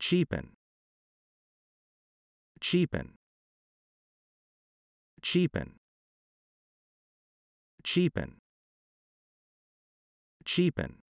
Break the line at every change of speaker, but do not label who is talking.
cheapen cheapen cheapen cheapen cheapen